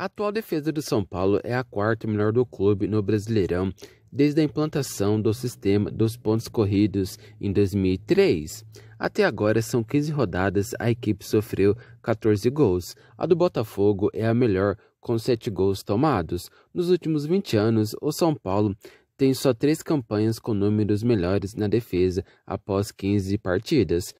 A atual defesa do São Paulo é a quarta melhor do clube no Brasileirão desde a implantação do sistema dos pontos corridos em 2003. Até agora são 15 rodadas, a equipe sofreu 14 gols. A do Botafogo é a melhor, com 7 gols tomados. Nos últimos 20 anos, o São Paulo tem só três campanhas com números melhores na defesa após 15 partidas.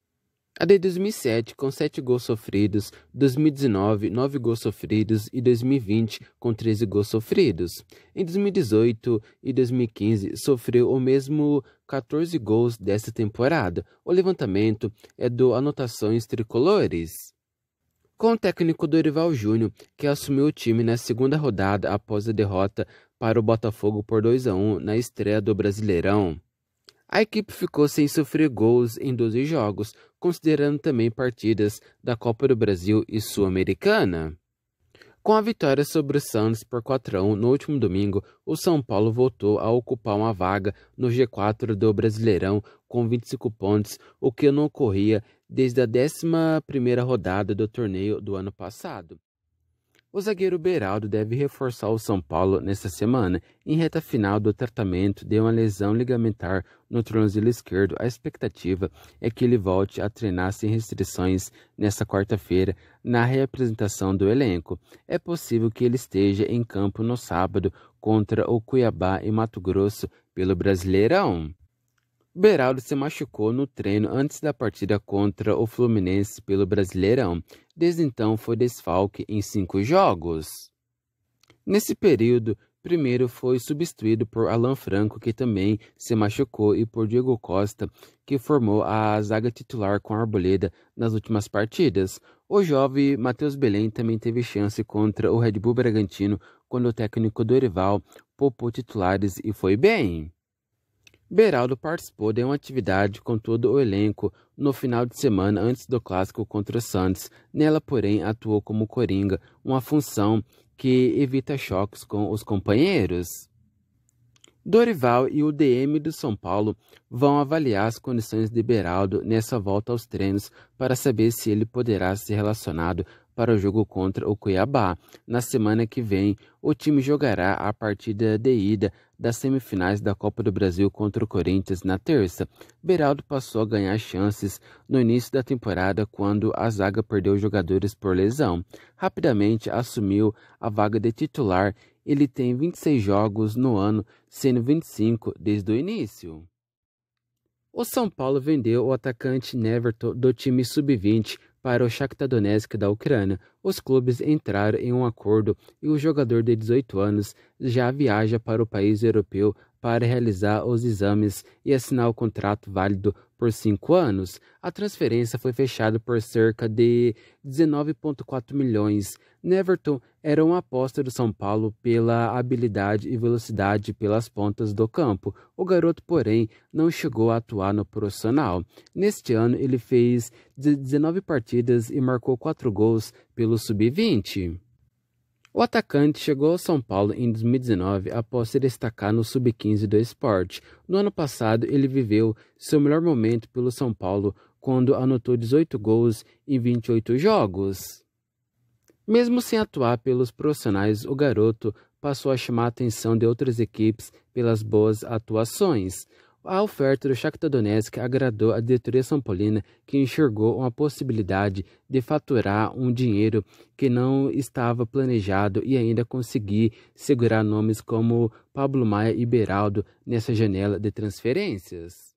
A de 2007, com 7 gols sofridos, 2019, 9 gols sofridos e 2020, com 13 gols sofridos. Em 2018 e 2015, sofreu o mesmo 14 gols desta temporada. O levantamento é do Anotações Tricolores. Com o técnico Dorival Júnior, que assumiu o time na segunda rodada após a derrota para o Botafogo por 2 a 1 na estreia do Brasileirão. A equipe ficou sem sofrer gols em 12 jogos, considerando também partidas da Copa do Brasil e Sul-Americana. Com a vitória sobre o Santos por 4 a 1 no último domingo, o São Paulo voltou a ocupar uma vaga no G4 do Brasileirão com 25 pontos, o que não ocorria desde a 11ª rodada do torneio do ano passado. O zagueiro Beraldo deve reforçar o São Paulo nesta semana, em reta final do tratamento de uma lesão ligamentar no tornozelo esquerdo. A expectativa é que ele volte a treinar sem restrições nesta quarta-feira na reapresentação do elenco. É possível que ele esteja em campo no sábado contra o Cuiabá e Mato Grosso pelo Brasileirão. Beraldo se machucou no treino antes da partida contra o Fluminense pelo Brasileirão. Desde então foi desfalque em cinco jogos. Nesse período, primeiro foi substituído por Alan Franco, que também se machucou, e por Diego Costa, que formou a zaga titular com Arboleda nas últimas partidas. O jovem Matheus Belém também teve chance contra o Red Bull Bragantino quando o técnico Dorival poupou titulares e foi bem. Beraldo participou de uma atividade com todo o elenco no final de semana antes do clássico contra o Santos. Nela, porém, atuou como coringa, uma função que evita choques com os companheiros. Dorival e o DM do São Paulo vão avaliar as condições de Beraldo nessa volta aos treinos para saber se ele poderá ser relacionado para o jogo contra o Cuiabá. Na semana que vem, o time jogará a partida de ida das semifinais da Copa do Brasil contra o Corinthians na terça. Beraldo passou a ganhar chances no início da temporada quando a zaga perdeu jogadores por lesão. Rapidamente assumiu a vaga de titular. Ele tem 26 jogos no ano, sendo 25 desde o início. O São Paulo vendeu o atacante Neverton do time sub-20 para o Shakhtar Donetsk da Ucrânia. Os clubes entraram em um acordo e o jogador de 18 anos já viaja para o país europeu para realizar os exames e assinar o contrato válido por cinco anos, a transferência foi fechada por cerca de 19,4 milhões. Neverton era uma aposta do São Paulo pela habilidade e velocidade pelas pontas do campo. O garoto, porém, não chegou a atuar no profissional. Neste ano, ele fez 19 partidas e marcou 4 gols pelo Sub-20. O atacante chegou ao São Paulo em 2019 após se destacar no Sub-15 do esporte. No ano passado, ele viveu seu melhor momento pelo São Paulo quando anotou 18 gols em 28 jogos. Mesmo sem atuar pelos profissionais, o garoto passou a chamar a atenção de outras equipes pelas boas atuações. A oferta do Shakhtar Donetsk agradou a diretoria São Paulina, que enxergou uma possibilidade de faturar um dinheiro que não estava planejado e ainda conseguir segurar nomes como Pablo Maia e Beraldo nessa janela de transferências.